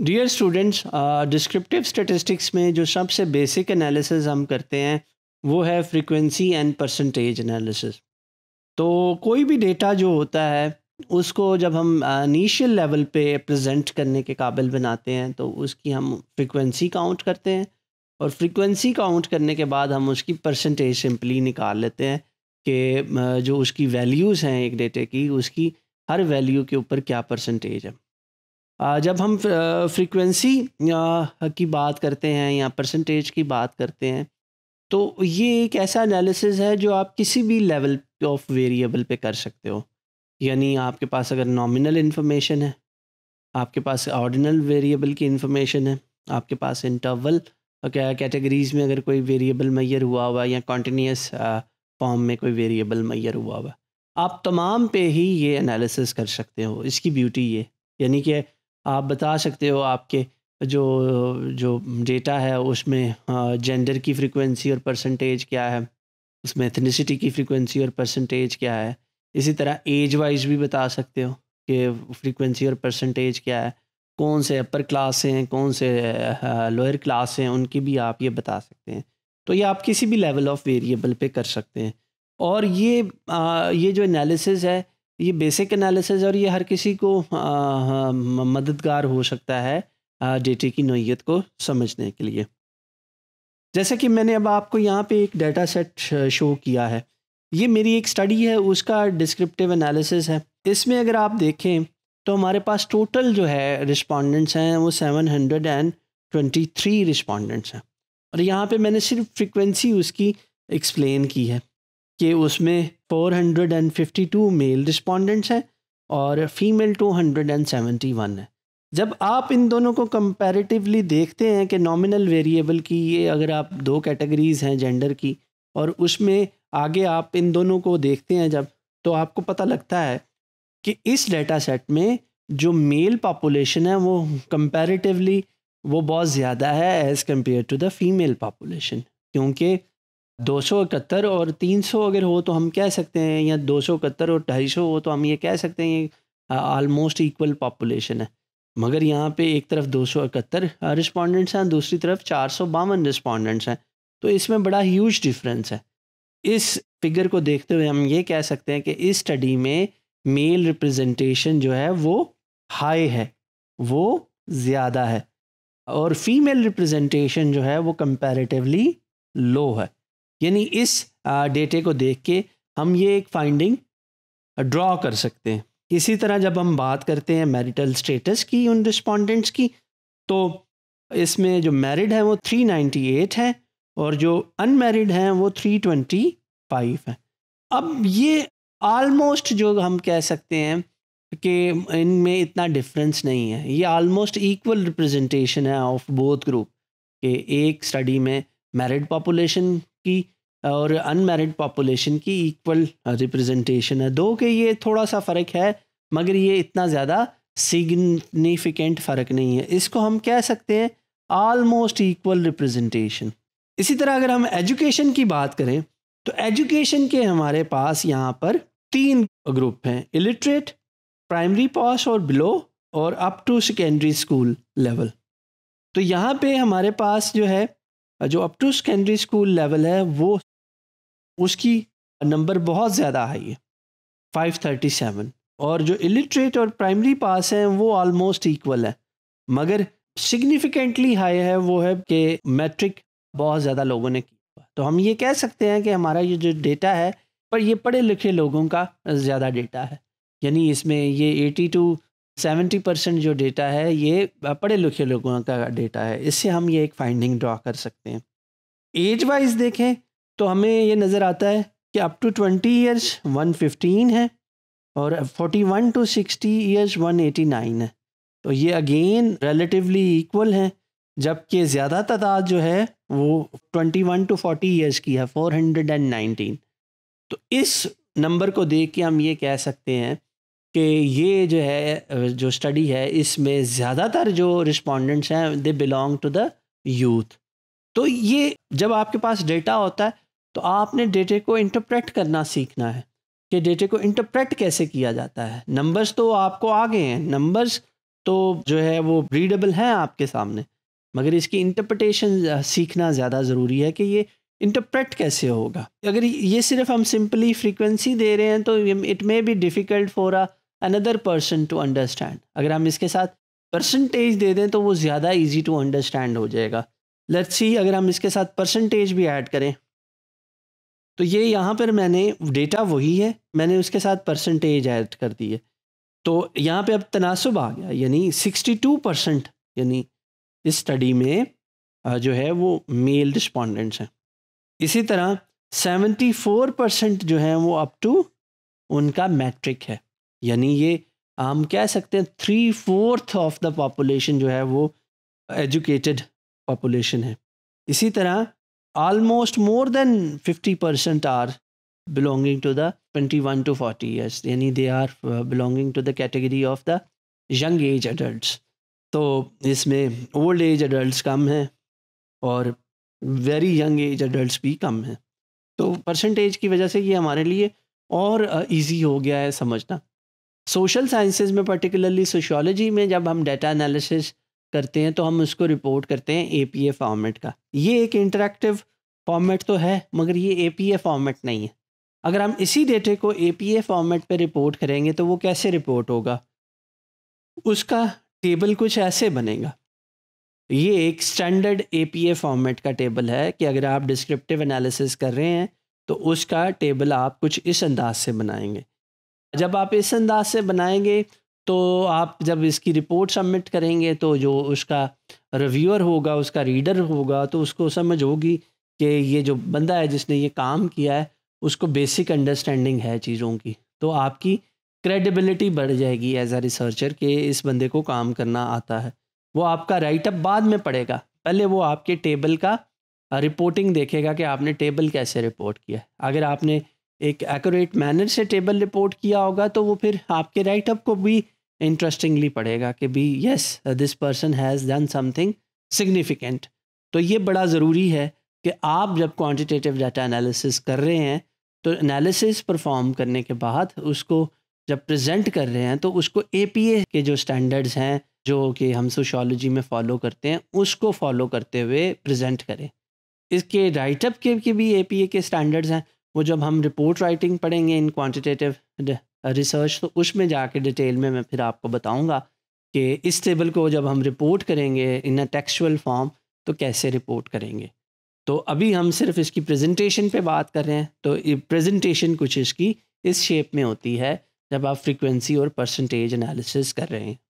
dear students descriptive statistics में जो सबसे बेसिक एनालिसिस हम करते हैं वो है फ्रीक्वेंसी एंड परसेंटेज एनालिसिस तो कोई भी डेटा जो होता है उसको जब हम इनिशियल uh, लेवल पे प्रेजेंट करने के काबिल बनाते हैं तो उसकी हम फ्रीक्वेंसी काउंट करते हैं और फ्रीक्वेंसी काउंट करने के बाद हम उसकी परसेंटेज सिंपली निकाल लेते हैं कि uh, जो उसकी वैल्यूज़ हैं एक डेटे की उसकी हर वैल्यू के ऊपर क्या परसेंटेज है जब हम फ्रीक्वेंसी की बात करते हैं या परसेंटेज की बात करते हैं तो ये एक ऐसा एनालिसिस है जो आप किसी भी लेवल ऑफ वेरिएबल पे कर सकते हो यानी आपके पास अगर नॉमिनल इन्फॉर्मेशन है आपके पास ऑर्डिनल वेरिएबल की इन्फॉर्मेशन है आपके पास इंटरवल क्या कैटेगरीज में अगर कोई वेरिएबल मैयर हुआ हुआ या कॉन्टीन्यूस फॉर्म में कोई वेरिएबल मैयर हुआ हुआ आप तमाम पे ही ये एनालिसिस कर सकते हो इसकी ब्यूटी ये यानी कि आप बता सकते हो आपके जो जो डेटा है उसमें जेंडर की फ्रीक्वेंसी और परसेंटेज क्या है उसमें एथनिसिटी की फ्रीक्वेंसी और परसेंटेज क्या है इसी तरह एज वाइज भी बता सकते हो कि फ्रीक्वेंसी और परसेंटेज क्या है कौन से अपर क्लास से हैं कौन से लोअर क्लास से हैं उनकी भी आप ये बता सकते हैं तो ये आप किसी भी लेवल ऑफ वेरिएबल पे कर सकते हैं और ये आ, ये जो एनालिसिस है ये बेसिक एनालिसिस और ये हर किसी को मददगार हो सकता है डेटे की नोयत को समझने के लिए जैसे कि मैंने अब आपको यहाँ पे एक डेटा सेट शो किया है ये मेरी एक स्टडी है उसका डिस्क्रिप्टिव एनालिसिस है इसमें अगर आप देखें तो हमारे पास टोटल जो है रिस्पॉन्डेंट्स हैं वो seven hundred and twenty three respondents हैं और यहाँ पे मैंने सिर्फ फ्रिक्वेंसी उसकी एक्सप्लेन की है कि उसमें 452 मेल रिस्पोंडेंट्स हैं और फीमेल 271 है जब आप इन दोनों को कंपैरेटिवली देखते हैं कि नॉमिनल वेरिएबल की ये अगर आप दो कैटेगरीज हैं जेंडर की और उसमें आगे आप इन दोनों को देखते हैं जब तो आपको पता लगता है कि इस डेटा सेट में जो मेल पॉपुलेशन है वो कंपैरेटिवली वो बहुत ज़्यादा है as compare to the female population क्योंकि दो सौ इकहत्तर और तीन सौ अगर हो तो हम कह सकते हैं या दो सौ इकहत्तर और ढाई सौ हो तो हम ये कह सकते हैं ये आलमोस्ट इक्वल पॉपुलेशन है मगर यहाँ पे एक तरफ दो सौ इकहत्तर रिस्पॉन्डेंट्स हैं दूसरी तरफ चार सौ बावन रिस्पॉन्डेंट्स हैं तो इसमें बड़ा ह्यूज डिफरेंस है इस फिगर को देखते हुए हम ये कह सकते हैं कि इस स्टडी में मेल रिप्रेजेंटेशन जो है वो हाई है वो ज़्यादा है और फीमेल रिप्रेजेंटेशन जो है वो कंपैरेटिवली लो है यानी इस डेटे को देख के हम ये एक फाइंडिंग ड्रॉ कर सकते हैं इसी तरह जब हम बात करते हैं मैरिटल स्टेटस की उन रिस्पोंडेंट्स की तो इसमें जो मैरिड है वो 398 है और जो अनमैरिड हैं वो 325 है अब ये आलमोस्ट जो हम कह सकते हैं कि इनमें इतना डिफरेंस नहीं है ये आलमोस्ट इक्वल रिप्रेजेंटेशन है ऑफ बोथ ग्रुप कि एक स्टडी में मैरिड पॉपुलेशन की और अनमेरिड पॉपुलेशन की इक्वल रिप्रेजेंटेशन uh, है दो के ये थोड़ा सा फ़र्क है मगर ये इतना ज़्यादा सिग्निफिकेंट फ़र्क नहीं है इसको हम कह सकते हैं आलमोस्ट इक्वल रिप्रेजेंटेशन इसी तरह अगर हम एजुकेशन की बात करें तो एजुकेशन के हमारे पास यहाँ पर तीन ग्रुप हैं इलिटरेट प्राइमरी पास और बिलो और up to secondary school level तो यहाँ पे हमारे पास जो है जो up to secondary school level है वो उसकी नंबर बहुत ज़्यादा हाई है 537 और जो इलिटरेट और प्राइमरी पास हैं वो आलमोस्ट इक्वल है मगर सिग्निफिकेंटली हाई है वो है कि मैट्रिक बहुत ज़्यादा लोगों ने किया तो हम ये कह सकते हैं कि हमारा ये जो डेटा है पर ये पढ़े लिखे लोगों का ज़्यादा डेटा है यानी इसमें ये 82 सेवेंटी परसेंट जो डेटा है ये पढ़े लिखे लोगों का डेटा है इससे हम ये एक फाइंडिंग ड्रॉ कर सकते हैं एज वाइज देखें तो हमें ये नज़र आता है कि up to twenty years one fifteen है और forty one to sixty years one eighty nine है तो ये अगेन रिलेटिवली इक्वल हैं जबकि ज़्यादा तादाद जो है वो twenty one to forty years की है फोर हंड्रेड एंड नाइनटीन तो इस नंबर को देख के हम ये कह सकते हैं कि ये जो है जो स्टडी है इसमें ज़्यादातर जो रिस्पोंडेंट्स हैं they belong to the youth तो ये जब आपके पास डेटा होता है तो आपने डेटे को इंटरप्रेट करना सीखना है कि डेटे को इंटरप्रेट कैसे किया जाता है नंबर्स तो आपको आ गए हैं नंबर्स तो जो है वो रीडेबल हैं आपके सामने मगर इसकी इंटरप्रटेशन सीखना ज़्यादा ज़रूरी है कि ये इंटरप्रेट कैसे होगा अगर ये सिर्फ हम सिंपली फ्रीक्वेंसी दे रहे हैं तो it may be difficult for a another person to understand अगर हम इसके साथ परसेंटेज दे दें तो वो ज़्यादा ईजी टू अंडरस्टैंड हो जाएगा लेट्स सी अगर हम इसके साथ परसेंटेज भी ऐड करें तो ये यहाँ पर मैंने डेटा वही है मैंने उसके साथ परसेंटेज ऐड कर दी है तो यहाँ पे अब तनासब आ गया यानी 62 परसेंट यानी इस स्टडी में जो है वो मेल रिस्पॉन्डेंट्स हैं इसी तरह 74 परसेंट जो हैं वो अप टू उनका मैट्रिक है यानी ये हम कह सकते हैं three fourth of the population जो है वो एजुकेटेड पॉपुलेशन है इसी तरह almost more than fifty percent are belonging to the twenty one to forty years यानी they are belonging to the category of the young age adult तो इसमें old age adult कम हैं और वेरी यंग एज एडल्ट भी कम हैं तो percentage की वजह से ये हमारे लिए और ईजी uh, हो गया है समझना सोशल साइंसेज में पर्टिकुलरली सोशोलॉजी में जब हम डाटा एनालिसिस करते हैं तो हम उसको रिपोर्ट करते हैं ए पी ए फॉर्मेट का ये एक इंटरेक्टिव फॉर्मेट तो है मगर ये ए पी ए फॉर्मेट नहीं है अगर हम इसी डेटे को ए पी ए फॉर्मेट पर रिपोर्ट करेंगे तो वो कैसे रिपोर्ट होगा उसका टेबल कुछ ऐसे बनेगा ये एक standard A P A format का टेबल है कि अगर आप डिस्क्रिप्टिव एनालिसिस कर रहे हैं तो उसका टेबल आप कुछ इस अंदाज से बनाएंगे जब आप इस अंदाज से बनाएंगे तो आप जब इसकी रिपोर्ट सबमिट करेंगे तो जो उसका रिव्यूअर होगा उसका रीडर होगा तो उसको समझ होगी कि ये जो बंदा है जिसने ये काम किया है उसको बेसिक अंडरस्टैंडिंग है चीज़ों की तो आपकी क्रेडिबिलिटी बढ़ जाएगी एज ए रिसर्चर के इस बंदे को काम करना आता है वो आपका राइटअप बाद में पड़ेगा पहले वो आपके टेबल का रिपोर्टिंग देखेगा कि आपने टेबल कैसे रिपोर्ट किया अगर आपने एक एक्यूरेट मैनर से टेबल रिपोर्ट किया होगा तो वो फिर आपके राइटअप को भी इंटरेस्टिंगली पढ़ेगा कि भी yes this person has done something significant तो ये बड़ा ज़रूरी है कि आप जब क्वांटिटेटिव डाटा एनालिसिस कर रहे हैं तो एनालिसिस परफॉर्म करने के बाद उसको जब प्रेजेंट कर रहे हैं तो उसको ए के जो स्टैंडर्ड्स हैं जो कि हम सोशोलॉजी में फॉलो करते हैं उसको फॉलो करते हुए प्रजेंट करें इसके राइटअप के, के भी ए के स्टैंडर्ड्स हैं वो जब हम रिपोर्ट राइटिंग पढ़ेंगे इन क्वांटिटेटिव रिसर्च तो उसमें जाके डिटेल में मैं फिर आपको बताऊंगा कि इस टेबल को जब हम रिपोर्ट करेंगे इन अ टेक्सचुअल फॉर्म तो कैसे रिपोर्ट करेंगे तो अभी हम सिर्फ इसकी प्रेजेंटेशन पे बात कर रहे हैं तो प्रेजेंटेशन कुछ इसकी इस शेप में होती है जब आप फ्रिक्वेंसी और परसेंटेज एनालिसिस कर रहे हैं